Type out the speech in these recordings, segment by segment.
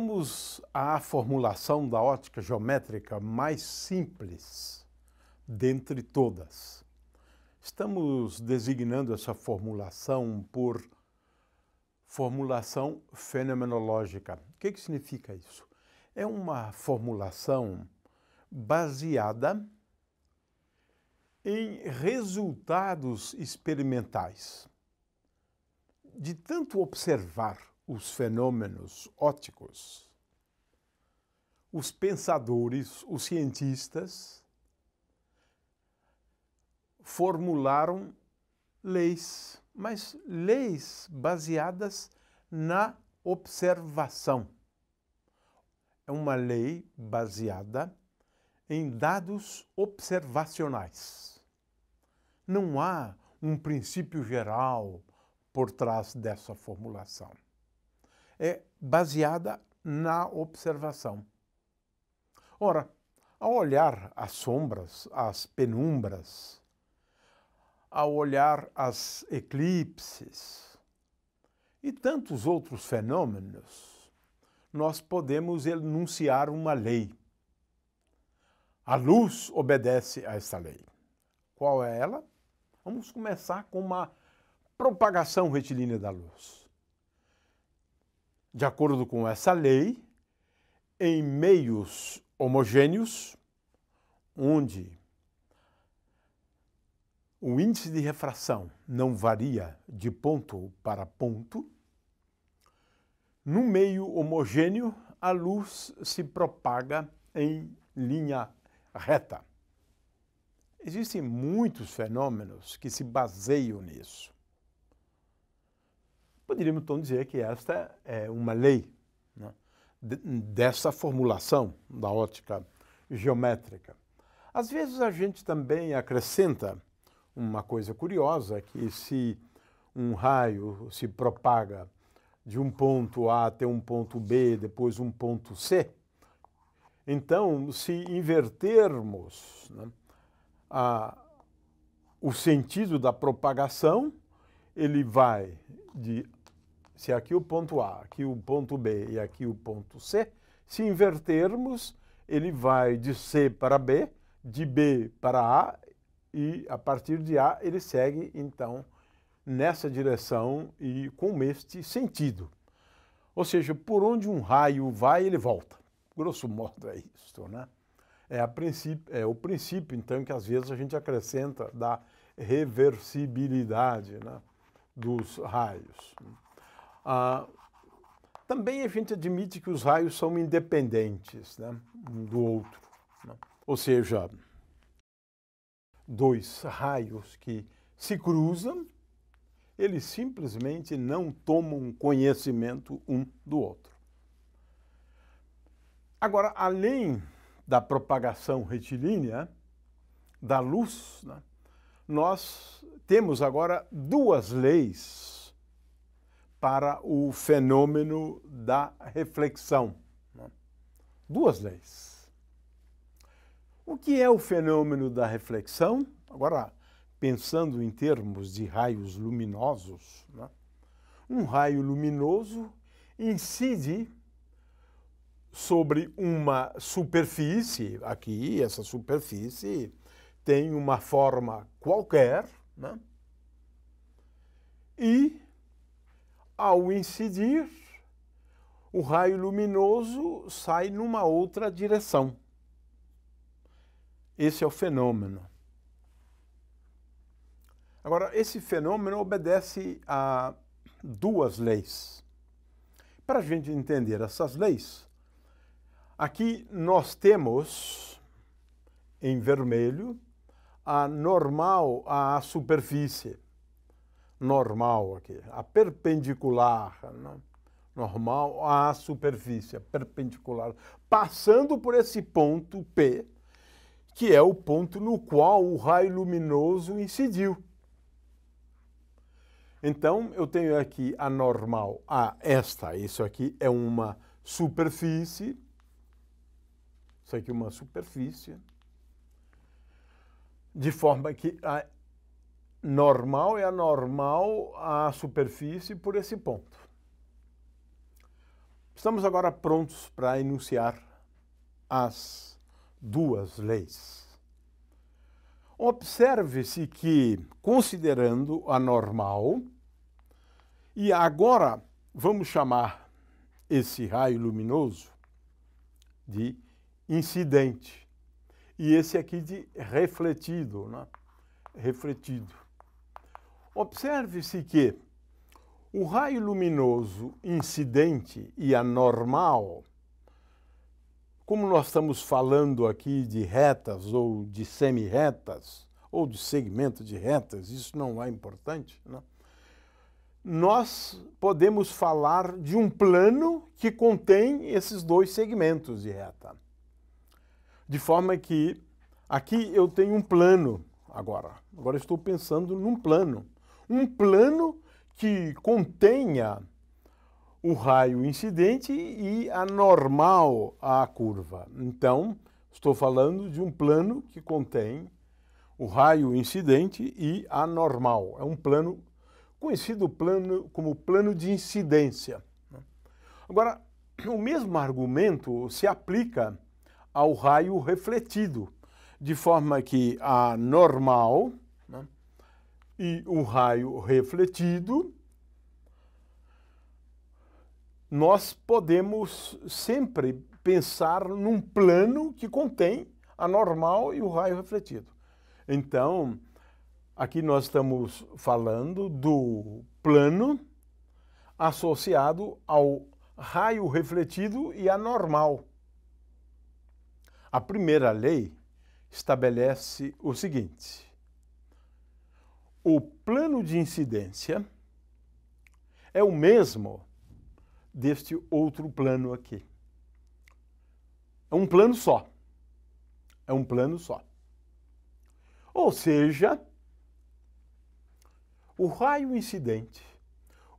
Vamos à formulação da ótica geométrica mais simples dentre todas. Estamos designando essa formulação por formulação fenomenológica. O que, que significa isso? É uma formulação baseada em resultados experimentais. De tanto observar os fenômenos óticos. Os pensadores, os cientistas, formularam leis, mas leis baseadas na observação. É uma lei baseada em dados observacionais. Não há um princípio geral por trás dessa formulação é baseada na observação. Ora, ao olhar as sombras, as penumbras, ao olhar as eclipses e tantos outros fenômenos, nós podemos enunciar uma lei. A luz obedece a esta lei. Qual é ela? Vamos começar com uma propagação retilínea da luz de acordo com essa lei, em meios homogêneos, onde o índice de refração não varia de ponto para ponto, no meio homogêneo, a luz se propaga em linha reta. Existem muitos fenômenos que se baseiam nisso poderíamos então dizer que esta é uma lei né, dessa formulação da ótica geométrica. Às vezes a gente também acrescenta uma coisa curiosa, que se um raio se propaga de um ponto A até um ponto B, depois um ponto C, então, se invertermos né, a, o sentido da propagação, ele vai de se aqui o ponto A, aqui o ponto B e aqui o ponto C, se invertermos, ele vai de C para B, de B para A e a partir de A ele segue então nessa direção e com este sentido. Ou seja, por onde um raio vai, ele volta. Grosso modo é isso, né? É, é o princípio, então, que às vezes a gente acrescenta da reversibilidade né, dos raios. Ah, também a gente admite que os raios são independentes né, um do outro. Né? Ou seja, dois raios que se cruzam, eles simplesmente não tomam conhecimento um do outro. Agora, além da propagação retilínea da luz, né, nós temos agora duas leis para o fenômeno da reflexão. Né? Duas leis. O que é o fenômeno da reflexão? Agora, pensando em termos de raios luminosos, né? um raio luminoso incide sobre uma superfície, aqui, essa superfície tem uma forma qualquer, né? e ao incidir, o raio luminoso sai numa outra direção. Esse é o fenômeno. Agora, esse fenômeno obedece a duas leis. Para a gente entender essas leis, aqui nós temos em vermelho a normal à superfície normal aqui, a perpendicular, né? normal à superfície, a perpendicular, passando por esse ponto P, que é o ponto no qual o raio luminoso incidiu. Então, eu tenho aqui a normal a esta, isso aqui é uma superfície, isso aqui é uma superfície, de forma que a normal é anormal a superfície por esse ponto. Estamos agora prontos para enunciar as duas leis. Observe-se que, considerando a normal, e agora vamos chamar esse raio luminoso de incidente, e esse aqui de refletido, né? refletido. Observe-se que o raio luminoso incidente e anormal, como nós estamos falando aqui de retas ou de semi-retas, ou de segmento de retas, isso não é importante, não? Né? nós podemos falar de um plano que contém esses dois segmentos de reta. De forma que aqui eu tenho um plano agora. Agora estou pensando num plano um plano que contenha o raio incidente e a normal à curva. Então, estou falando de um plano que contém o raio incidente e a normal. É um plano conhecido plano como plano de incidência. Agora, o mesmo argumento se aplica ao raio refletido, de forma que a normal e o raio refletido, nós podemos sempre pensar num plano que contém a normal e o raio refletido. Então, aqui nós estamos falando do plano associado ao raio refletido e à normal. A primeira lei estabelece o seguinte: o plano de incidência é o mesmo deste outro plano aqui. É um plano só. É um plano só. Ou seja, o raio incidente,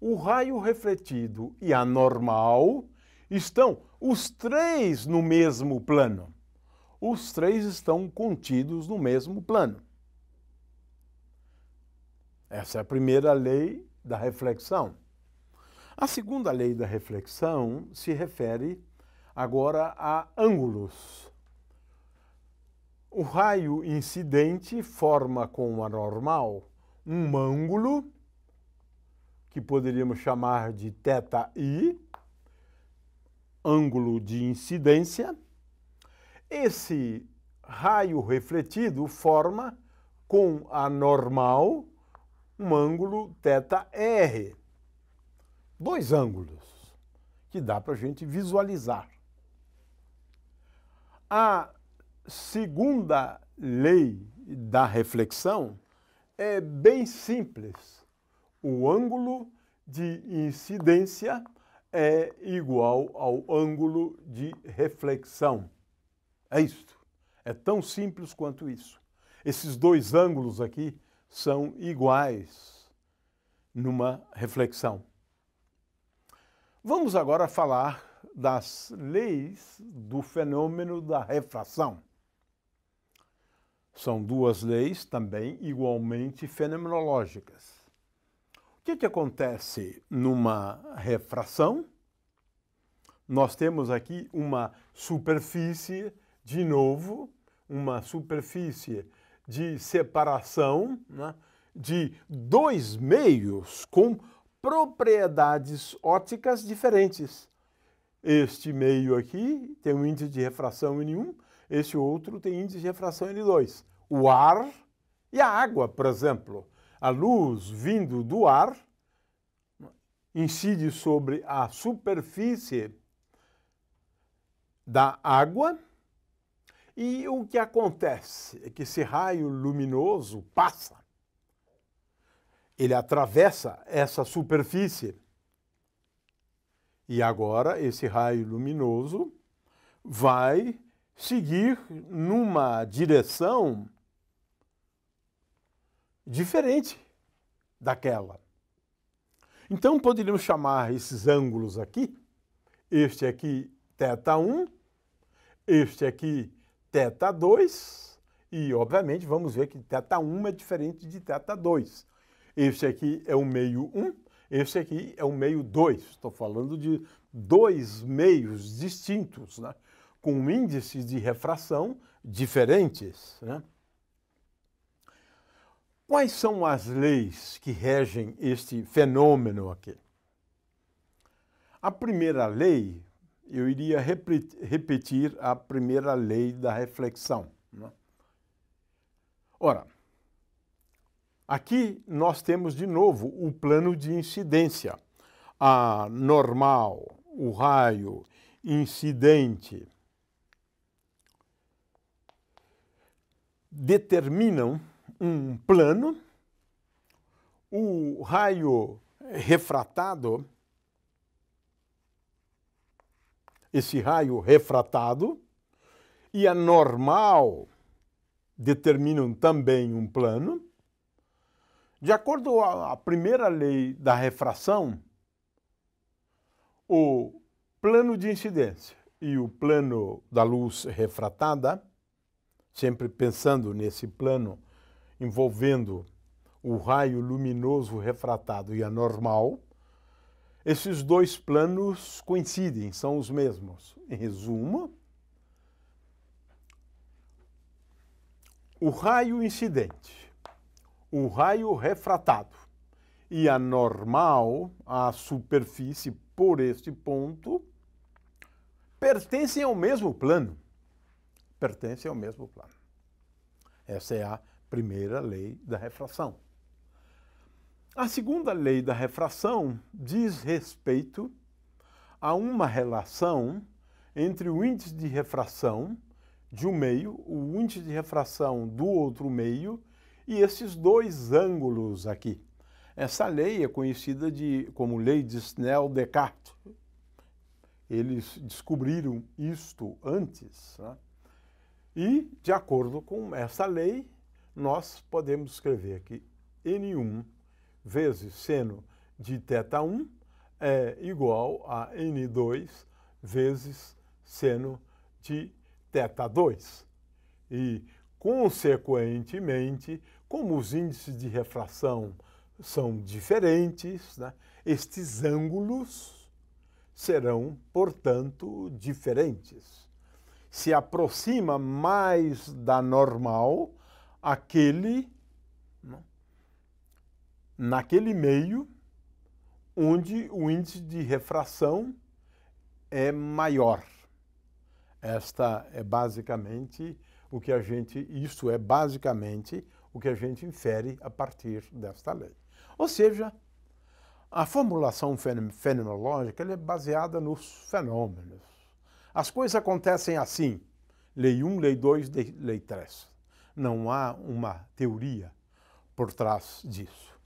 o raio refletido e a normal estão os três no mesmo plano. Os três estão contidos no mesmo plano. Essa é a primeira lei da reflexão. A segunda lei da reflexão se refere agora a ângulos. O raio incidente forma com a normal um ângulo que poderíamos chamar de θi, ângulo de incidência. Esse raio refletido forma com a normal um ângulo θr. Dois ângulos que dá para a gente visualizar. A segunda lei da reflexão é bem simples. O ângulo de incidência é igual ao ângulo de reflexão. É isto. É tão simples quanto isso. Esses dois ângulos aqui, são iguais numa reflexão. Vamos agora falar das leis do fenômeno da refração. São duas leis também igualmente fenomenológicas. O que, que acontece numa refração? Nós temos aqui uma superfície, de novo, uma superfície de separação né, de dois meios com propriedades ópticas diferentes. Este meio aqui tem um índice de refração N1, este outro tem índice de refração N2. O ar e a água, por exemplo. A luz vindo do ar incide sobre a superfície da água e o que acontece é que esse raio luminoso passa, ele atravessa essa superfície. E agora esse raio luminoso vai seguir numa direção diferente daquela. Então poderíamos chamar esses ângulos aqui, este aqui θ1, este aqui teta 2 e, obviamente, vamos ver que teta 1 é diferente de teta 2. Esse aqui é o meio 1, esse aqui é o meio 2. Estou falando de dois meios distintos, né? com índices de refração diferentes. Né? Quais são as leis que regem este fenômeno aqui? A primeira lei eu iria repetir a primeira lei da reflexão. Né? Ora, aqui nós temos de novo o plano de incidência. A normal, o raio, incidente, determinam um plano, o raio refratado esse raio refratado, e a normal determinam também um plano. De acordo com a primeira lei da refração, o plano de incidência e o plano da luz refratada, sempre pensando nesse plano envolvendo o raio luminoso refratado e a normal, esses dois planos coincidem, são os mesmos. Em resumo, o raio incidente, o raio refratado e a normal, a superfície por este ponto, pertencem ao mesmo plano. Pertencem ao mesmo plano. Essa é a primeira lei da refração. A segunda lei da refração diz respeito a uma relação entre o índice de refração de um meio, o índice de refração do outro meio e esses dois ângulos aqui. Essa lei é conhecida de, como lei de Snell-Descartes. Eles descobriram isto antes. Né? E, de acordo com essa lei, nós podemos escrever aqui N1 vezes seno de θ1 é igual a N2 vezes seno de θ2. E, consequentemente, como os índices de refração são diferentes, né, estes ângulos serão, portanto, diferentes. Se aproxima mais da normal aquele né, naquele meio onde o índice de refração é maior. Esta é basicamente o que a gente, isso é basicamente o que a gente infere a partir desta lei. Ou seja, a formulação fenomenológica é baseada nos fenômenos. As coisas acontecem assim, lei 1, lei 2, lei 3. Não há uma teoria por trás disso.